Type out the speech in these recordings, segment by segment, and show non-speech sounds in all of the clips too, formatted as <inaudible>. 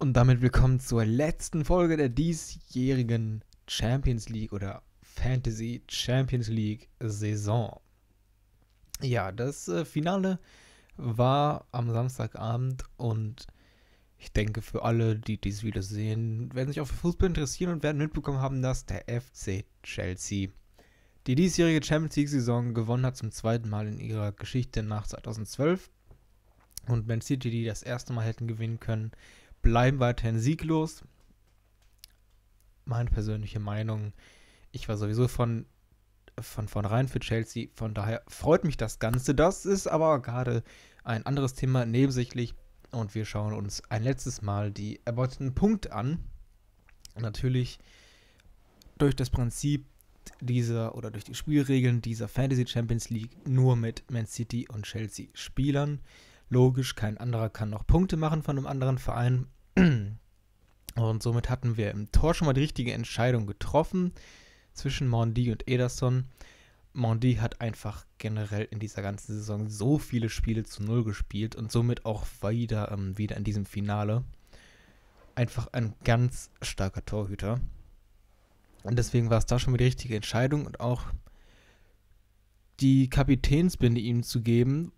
Und damit willkommen zur letzten Folge der diesjährigen Champions League oder Fantasy Champions League Saison. Ja, das äh, Finale war am Samstagabend und ich denke für alle, die dies wieder sehen, werden sich auch für Fußball interessieren und werden mitbekommen haben, dass der FC Chelsea die diesjährige Champions League Saison gewonnen hat zum zweiten Mal in ihrer Geschichte nach 2012 und wenn City, die das erste Mal hätten gewinnen können, bleiben weiterhin sieglos. Meine persönliche Meinung, ich war sowieso von von vornherein für Chelsea, von daher freut mich das Ganze. Das ist aber gerade ein anderes Thema nebensächlich und wir schauen uns ein letztes Mal die erbeuteten Punkte an. Natürlich durch das Prinzip dieser oder durch die Spielregeln dieser Fantasy Champions League nur mit Man City und Chelsea Spielern. Logisch, kein anderer kann noch Punkte machen von einem anderen Verein. <clears throat> Und somit hatten wir im Tor schon mal die richtige Entscheidung getroffen zwischen Mondi und Ederson. Mondi hat einfach generell in dieser ganzen Saison so viele Spiele zu Null gespielt und somit auch wieder, ähm, wieder in diesem Finale. Einfach ein ganz starker Torhüter. Und deswegen war es da schon mal die richtige Entscheidung und auch die Kapitänsbinde ihm zu geben,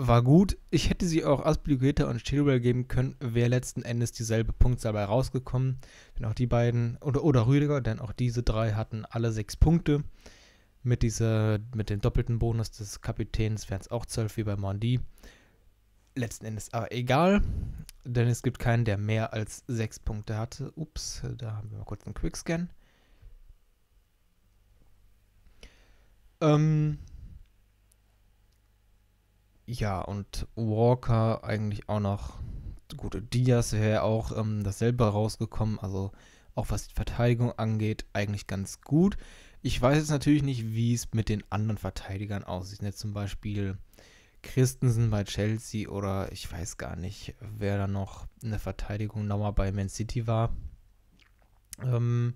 war gut. Ich hätte sie auch Aspiligueta und Chilwell geben können, wäre letzten Endes dieselbe Punktzahl dabei rausgekommen. Denn auch die beiden, oder, oder Rüdiger, denn auch diese drei hatten alle sechs Punkte. Mit, dieser, mit dem doppelten Bonus des Kapitäns wären es auch zwölf wie bei Mondi. Letzten Endes aber egal, denn es gibt keinen, der mehr als sechs Punkte hatte. Ups, da haben wir mal kurz einen Quickscan. Ähm, ja, und Walker eigentlich auch noch. Gute Diaz wäre auch ähm, dasselbe rausgekommen. Also auch was die Verteidigung angeht, eigentlich ganz gut. Ich weiß jetzt natürlich nicht, wie es mit den anderen Verteidigern aussieht. Ne? Zum Beispiel Christensen bei Chelsea oder ich weiß gar nicht, wer da noch in der Verteidigung nochmal bei Man City war. Ähm,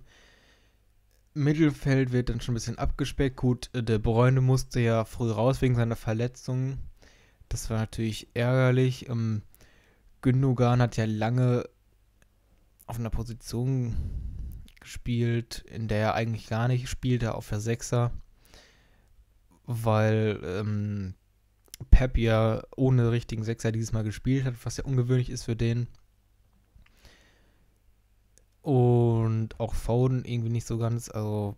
Mittelfeld wird dann schon ein bisschen abgespeckt. Gut, äh, der Bräune musste ja früh raus wegen seiner Verletzungen. Das war natürlich ärgerlich. Ähm, Gündogan hat ja lange auf einer Position gespielt, in der er eigentlich gar nicht spielte, auf der Sechser, weil ähm, Pep ja ohne richtigen Sechser dieses Mal gespielt hat, was ja ungewöhnlich ist für den. Und auch Foden irgendwie nicht so ganz, also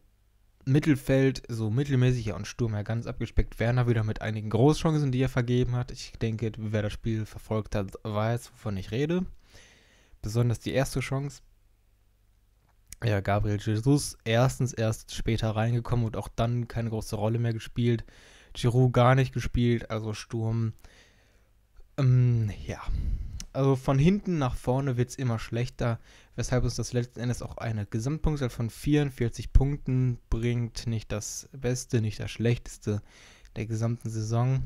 Mittelfeld, so mittelmäßig ja, und Sturm ja ganz abgespeckt. Werner wieder mit einigen Großchancen, die er vergeben hat. Ich denke, wer das Spiel verfolgt hat, weiß, wovon ich rede. Besonders die erste Chance. Ja, Gabriel Jesus erstens erst später reingekommen und auch dann keine große Rolle mehr gespielt. Giroud gar nicht gespielt, also Sturm. Ähm, ja, also von hinten nach vorne wird es immer schlechter, weshalb uns das letzten Endes auch eine Gesamtpunktzahl von 44 Punkten bringt. Nicht das Beste, nicht das Schlechteste der gesamten Saison.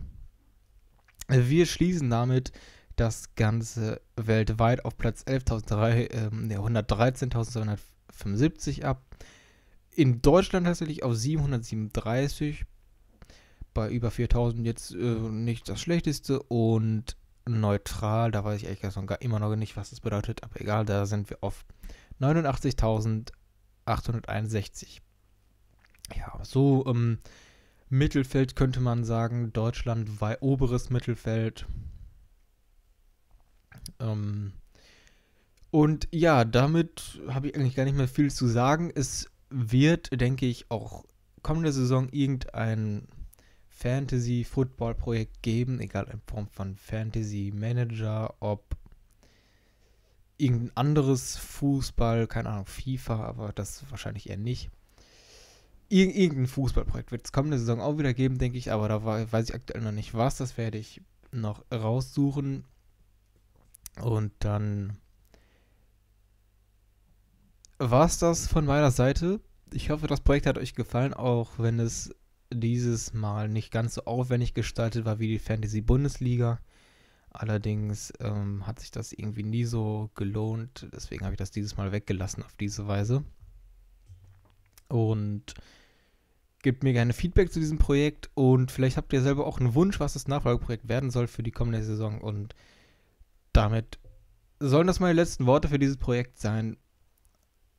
Wir schließen damit das Ganze weltweit auf Platz 11.003, ähm, 113.275 ab. In Deutschland tatsächlich auf 737, bei über 4000 jetzt äh, nicht das Schlechteste und neutral. Da weiß ich ehrlich gesagt immer noch nicht, was das bedeutet, aber egal, da sind wir auf 89.861. Ja, so ähm, Mittelfeld könnte man sagen, Deutschland war oberes Mittelfeld. Ähm, und ja, damit habe ich eigentlich gar nicht mehr viel zu sagen. Es wird, denke ich, auch kommende Saison irgendein Fantasy-Football-Projekt geben, egal in Form von Fantasy-Manager, ob irgendein anderes Fußball, keine Ahnung, FIFA, aber das wahrscheinlich eher nicht. Ir irgendein Fußballprojekt wird es kommende Saison auch wieder geben, denke ich, aber da war, weiß ich aktuell noch nicht was. Das werde ich noch raussuchen. Und dann war es das von meiner Seite. Ich hoffe, das Projekt hat euch gefallen, auch wenn es dieses Mal nicht ganz so aufwendig gestaltet war wie die Fantasy-Bundesliga. Allerdings ähm, hat sich das irgendwie nie so gelohnt. Deswegen habe ich das dieses Mal weggelassen auf diese Weise. Und gebt mir gerne Feedback zu diesem Projekt und vielleicht habt ihr selber auch einen Wunsch, was das Nachfolgeprojekt werden soll für die kommende Saison. Und damit sollen das meine letzten Worte für dieses Projekt sein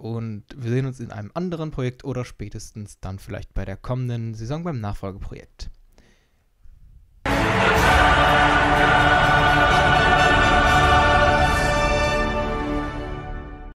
und wir sehen uns in einem anderen Projekt oder spätestens dann vielleicht bei der kommenden Saison beim Nachfolgeprojekt.